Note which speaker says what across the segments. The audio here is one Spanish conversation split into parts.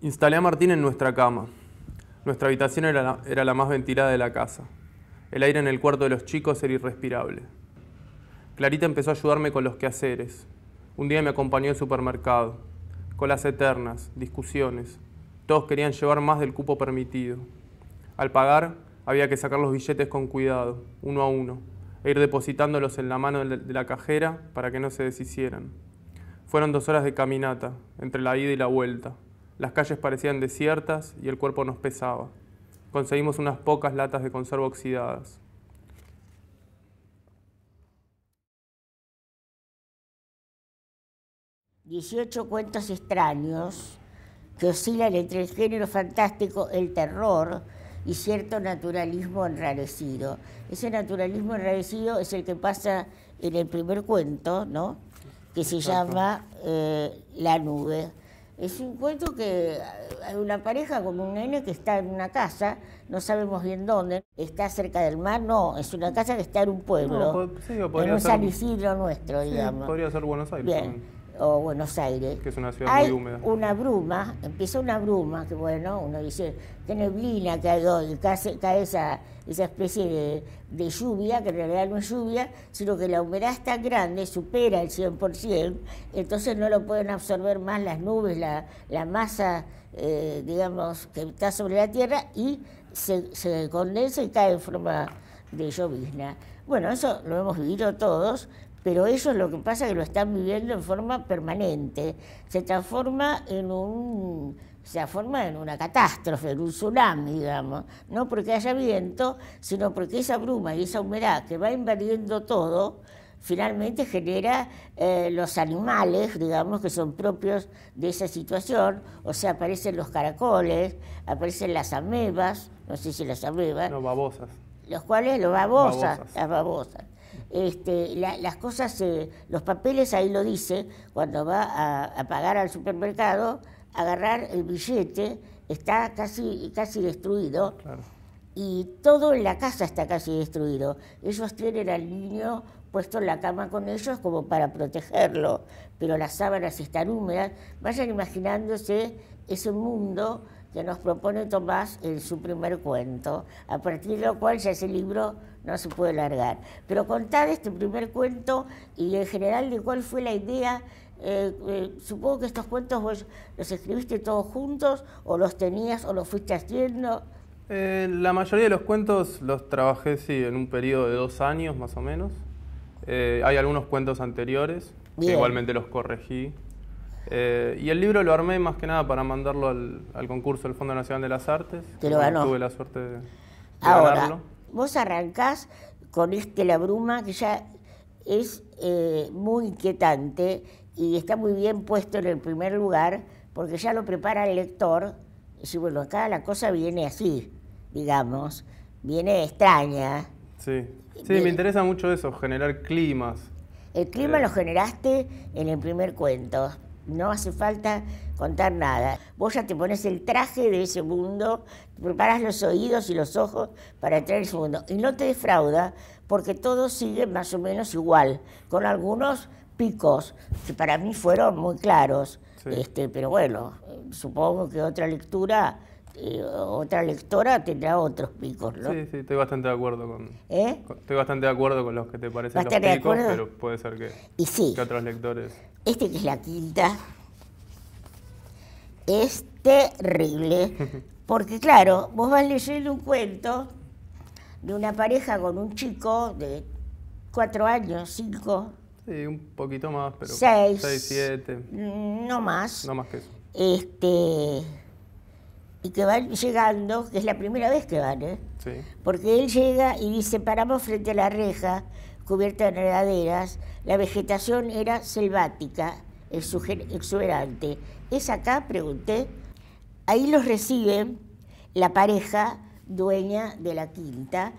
Speaker 1: Instalé a Martín en nuestra cama. Nuestra habitación era la, más ventilada de la casa. El aire en el cuarto de los chicos era irrespirable. Clarita empezó a ayudarme con los quehaceres. Un día me acompañó al supermercado. Colas eternas, discusiones. Todos querían llevar más del cupo permitido. Al pagar, había que sacar los billetes con cuidado, uno a uno, e ir depositándolos en la mano de la cajera para que no se deshicieran. Fueron dos horas de caminata, entre la ida y la vuelta. Las calles parecían desiertas y el cuerpo nos pesaba conseguimos unas pocas latas de conserva oxidadas.
Speaker 2: Dieciocho cuentos extraños que oscilan entre el género fantástico, el terror y cierto naturalismo enrarecido. Ese naturalismo enrarecido es el que pasa en el primer cuento, que se llama eh, La Nube. Es un cuento que eh, hay una pareja como un nene que está en una casa, no sabemos bien dónde, está cerca del mar, no, es una casa que está en un pueblo, no, en un San nuestro, digamos. Podría ser Buenos Aires. Bien o Buenos Aires, que es una ciudad muy húmeda. una bruma, empieza una bruma, que bueno, uno dice, qué neblina que hoy, cae, esa, esa especie de, lluvia, que en realidad no es lluvia, sino que la humedad es tan grande, supera el 100%, entonces no lo pueden absorber más las nubes, la, la masa, eh, digamos, que está sobre la Tierra y se, se condensa y cae en forma de llovizna. Bueno, eso lo hemos vivido todos, pero eso es lo que pasa, que lo están viviendo en forma permanente. Se transforma en un se transforma en una catástrofe, en un tsunami, digamos, no porque haya viento, sino porque esa bruma y esa humedad que va invadiendo todo, finalmente genera eh, los animales, digamos, que son propios de esa situación, o sea, aparecen los caracoles, aparecen las amebas, no sé si las amebas... Los babosas. Los cuales, los babosas. las babosas este, las cosas, eh, los papeles ahí lo dice, cuando va a, pagar al supermercado, agarrar el billete, está casi, casi destruido. Y todo en la casa está casi destruido. Ellos tienen al niño puesto en la cama con ellos como para protegerlo, pero las sábanas están húmedas. Vayan imaginándose ese mundo que nos propone Tomás en su primer cuento, a partir de lo cual ya ese libro no se puede largar. Pero contad este primer cuento y en general de cuál fue la idea. Eh, eh, supongo que estos cuentos vos los escribiste todos juntos o los tenías o los fuiste haciendo.
Speaker 1: Eh, la mayoría de los cuentos los trabajé, sí, en un periodo de dos años más o menos. hay algunos cuentos anteriores, que igualmente los corregí eh, y el libro lo armé más que nada para mandarlo al, concurso del Fondo Nacional de las Artes. Te lo ganó. Tuve la suerte de, Ahora,
Speaker 2: vos arrancás con este La Bruma, que ya es eh, muy inquietante y está muy bien puesto en el primer lugar, porque ya lo prepara el lector. Y bueno, acá la cosa viene así, digamos, viene extraña. Sí, sí me interesa mucho eso, generar climas. El clima eh. lo generaste en el primer cuento. No hace falta contar nada. Vos ya te pones el traje de ese mundo, preparas los oídos y los ojos para entrar en ese mundo. Y no te defrauda porque todo sigue más o menos igual, con algunos picos que para mí fueron muy claros. Este, pero bueno, supongo que otra lectura otra lectora tendrá otros picos, ¿no? Sí,
Speaker 1: sí, estoy bastante de acuerdo con. ¿Eh? estoy bastante de acuerdo con los que te parecen los picos, pero puede ser que, y sí, que otros lectores. Este que es
Speaker 2: la quinta es terrible. Porque, claro, vos vas leyendo un cuento de una pareja con un chico de cuatro años, cinco. Sí, un poquito más, pero. Seis. Seis, siete. No más. No más que eso. Este y que van llegando, que es la primera vez que van, ¿eh? porque él llega y dice, paramos frente a la reja cubierta de enredaderas la vegetación era selvática, exuberante. ¿Es acá? Pregunté. Ahí los recibe la pareja dueña de la quinta,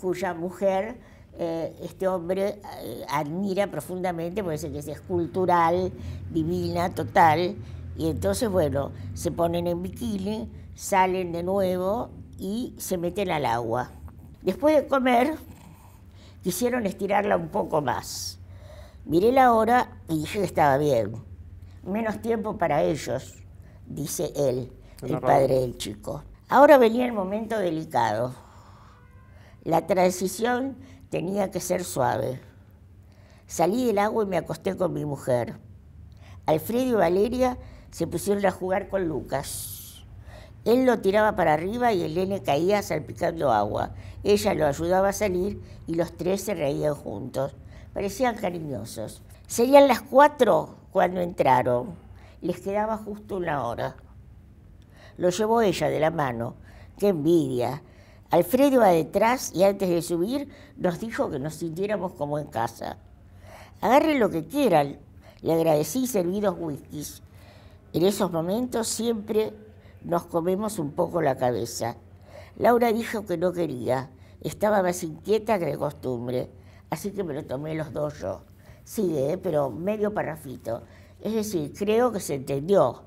Speaker 2: cuya mujer eh, este hombre eh, admira profundamente, puede ser que es escultural, divina, total y entonces, bueno, se ponen en bikini, salen de nuevo y se meten al agua. Después de comer, quisieron estirarla un poco más. Miré la hora y dije que estaba bien. Menos tiempo para ellos, dice él, el padre del chico. Ahora venía el momento delicado. La transición tenía que ser suave. Salí del agua y me acosté con mi mujer. Alfredo y Valeria se pusieron a jugar con Lucas. Él lo tiraba para arriba y el nene caía salpicando agua. Ella lo ayudaba a salir y los tres se reían juntos. Parecían cariñosos. Serían las cuatro cuando entraron. Les quedaba justo una hora. Lo llevó ella de la mano. ¡Qué envidia! Alfredo va detrás y antes de subir nos dijo que nos sintiéramos como en casa. Agarre lo que quieran, le agradecí servidos whiskies. En esos momentos siempre nos comemos un poco la cabeza. Laura dijo que no quería, estaba más inquieta que de costumbre, así que me lo tomé los dos yo. Sigue, eh, pero medio parrafito. Es decir, creo que se entendió.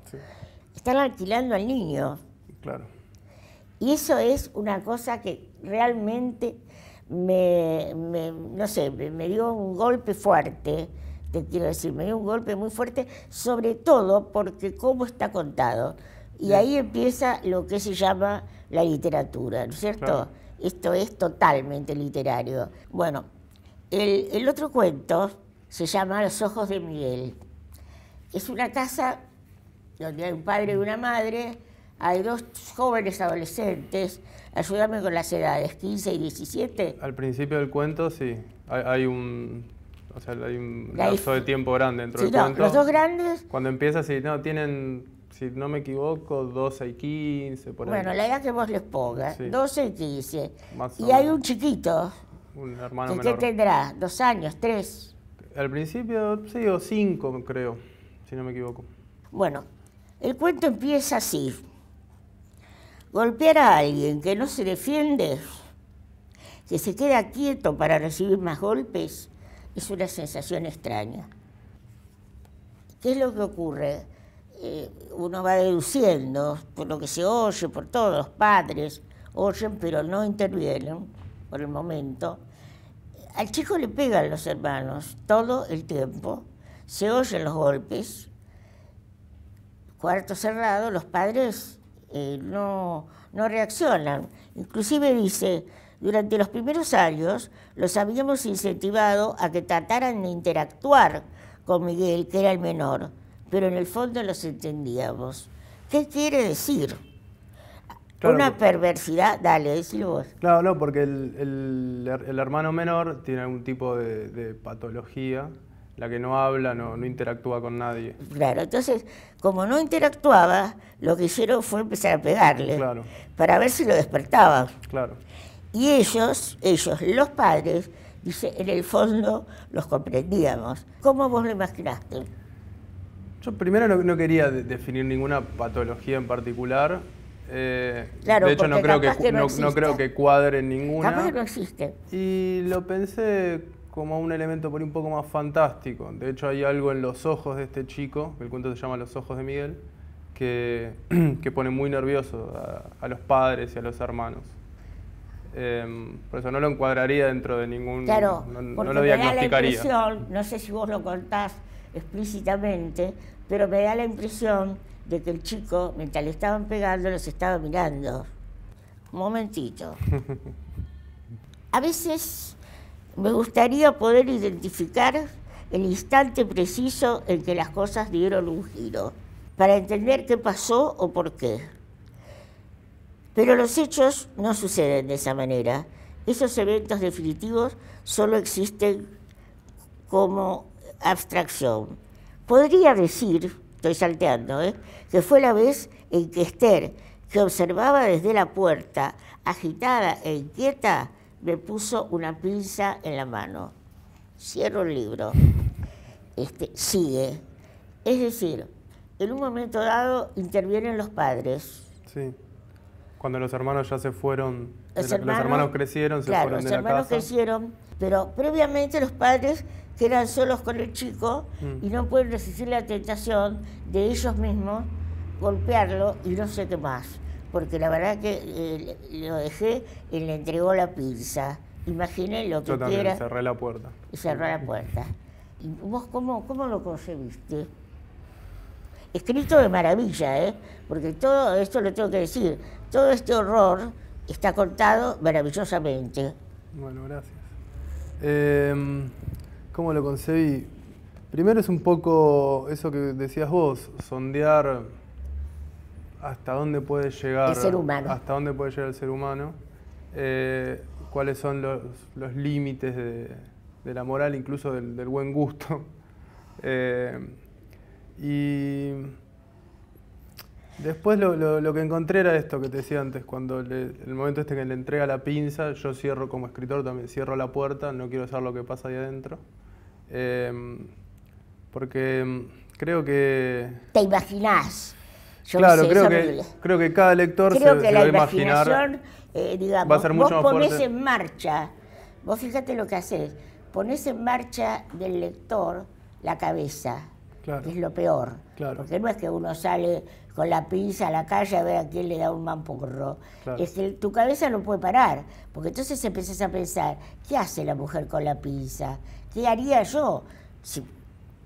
Speaker 2: Están alquilando al niño. Claro. Y eso es una cosa que realmente me, no sé, me dio un golpe fuerte te quiero decir, me dio un golpe muy fuerte, sobre todo porque cómo está contado. Y ahí empieza lo que se llama la literatura, ¿no es cierto? Esto es totalmente literario. Bueno, el, otro cuento se llama Los ojos de Miguel. Es una casa donde hay un padre y una madre, hay dos jóvenes adolescentes, ayúdame con las edades, 15 y 17. Al principio del cuento,
Speaker 1: sí, hay un o sea, hay un la de tiempo grande dentro del cuento. Los dos grandes. Cuando empieza, si no, tienen, si no me equivoco, 12 y 15, por bueno, ahí. Bueno, la edad que vos les pongas,
Speaker 2: 12 y 15. y hay un chiquito.
Speaker 1: Un hermano que menor. ¿Qué
Speaker 2: tendrá? ¿Dos años? ¿Tres?
Speaker 1: Al principio, sí, o cinco, creo,
Speaker 2: si no me equivoco. Bueno, el cuento empieza así. Golpear a alguien que no se defiende, que se queda quieto para recibir más golpes, es una sensación extraña. ¿Qué es lo que ocurre? Eh, uno va deduciendo por lo que se oye, por todos los padres oyen pero no intervienen por el momento. Al chico le pegan los hermanos todo el tiempo, se oyen los golpes. Cuarto cerrado, los padres eh, no, no reaccionan. Inclusive dice, durante los primeros años los habíamos incentivado a que trataran de interactuar con Miguel, que era el menor, pero en el fondo los entendíamos. ¿Qué quiere decir? Una perversidad, dale, decilo vos.
Speaker 1: Claro, no, porque el, hermano menor tiene algún tipo de, patología, la que no habla, no, no, interactúa con nadie.
Speaker 2: Claro, entonces, como no interactuaba, lo que hicieron fue empezar a pegarle para ver si lo despertaba. Claro. Y ellos, ellos, los padres, dice, en el fondo los comprendíamos. ¿Cómo vos lo imaginaste?
Speaker 1: Yo primero no, quería definir ninguna patología en particular. Eh, de hecho, no creo, que, no, creo, que, cuadre ninguna. que existe. Y lo pensé como un elemento por un poco más fantástico. De hecho, hay algo en los ojos de este chico, el cuento se llama Los ojos de Miguel, que, pone muy nervioso a los padres y a los hermanos. Em, por eso no lo encuadraría dentro de ningún... Claro, no, lo diagnosticaría. Me
Speaker 2: da la no sé si vos lo contás explícitamente, pero me da la impresión de que el chico, mientras le estaban pegando, los estaba mirando. Un momentito. A veces me gustaría poder identificar el instante preciso en que las cosas dieron un giro, para entender qué pasó o por qué. Pero los hechos no suceden de esa manera. Esos eventos definitivos solo existen como abstracción. Podría decir, estoy salteando, ¿eh? que fue la vez en que Esther, que observaba desde la puerta, agitada e inquieta, me puso una pinza en la mano. Cierro el libro. Este, sigue. Es decir, en un momento dado intervienen los padres. Sí.
Speaker 1: Cuando los hermanos ya se fueron, los, hermanos, crecieron, se fueron de la casa. Los hermanos
Speaker 2: crecieron, pero previamente los padres quedan solos con el chico mm. y no pueden resistir la tentación de ellos mismos golpearlo y no sé qué más. Porque la verdad que eh, lo dejé y le entregó la pizza. Imaginen lo que Yo también,
Speaker 1: cerré la puerta.
Speaker 2: Y cerró la puerta. ¿Y vos cómo, cómo lo concebiste? escrito de maravilla, ¿eh? porque todo esto lo tengo que decir, todo este horror está cortado maravillosamente.
Speaker 1: Bueno, gracias. Em, ¿Cómo lo concebí? Primero es un poco eso que decías vos, sondear hasta dónde puede llegar el ser humano. Hasta dónde puede llegar el ser humano. Eh, cuáles son los, límites de, la moral, incluso del, buen gusto. Eh, y Después lo, que encontré era esto que te decía antes, cuando el momento este que le entrega la pinza, yo cierro como escritor también, cierro la puerta, no quiero saber lo que pasa ahí adentro. Em, porque em, creo que...
Speaker 2: Te imaginás. Yo claro, creo, que,
Speaker 1: creo que cada lector se, que la va a imaginar.
Speaker 2: Eh, digamos, va a ser mucho vos ponés en marcha, vos fíjate lo que haces, ponés en marcha del lector la cabeza Claro. Es lo peor. Porque no es que uno sale con la pizza a la calle a ver a quién le da un mamporro. Es que tu cabeza no puede parar. Porque entonces empezás a pensar, ¿qué hace la mujer con la pizza? ¿Qué haría yo si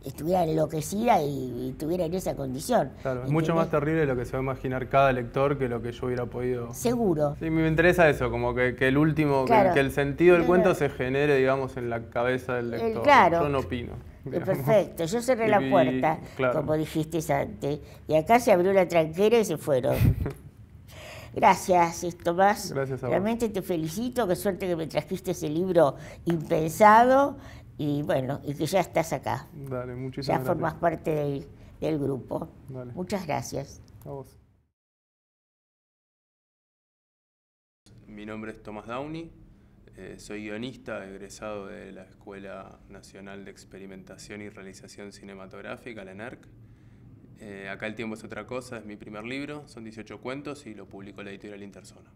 Speaker 2: estuviera enloquecida y, estuviera en esa condición? Claro, es mucho más
Speaker 1: terrible lo que se va a imaginar cada lector que lo que yo hubiera podido...
Speaker 2: Seguro.
Speaker 1: Sí, me interesa eso, como que, que el último, que, el sentido del cuento se genere, digamos, en la cabeza del lector. claro. Yo no opino. Perfecto,
Speaker 2: yo cerré la puerta, como dijiste antes, y acá se abrió la tranquera y se fueron. Gracias, Tomás. Realmente te felicito, qué suerte que me trajiste ese libro impensado y bueno, y que ya estás acá. ya formas parte del, grupo. Muchas gracias.
Speaker 1: Mi nombre es Tomás Downey. Eh, soy guionista, egresado de la Escuela Nacional de Experimentación y Realización Cinematográfica, la NERC. Eh, acá el tiempo es otra cosa, es mi primer libro, son 18 cuentos y lo publicó la editorial Interzona.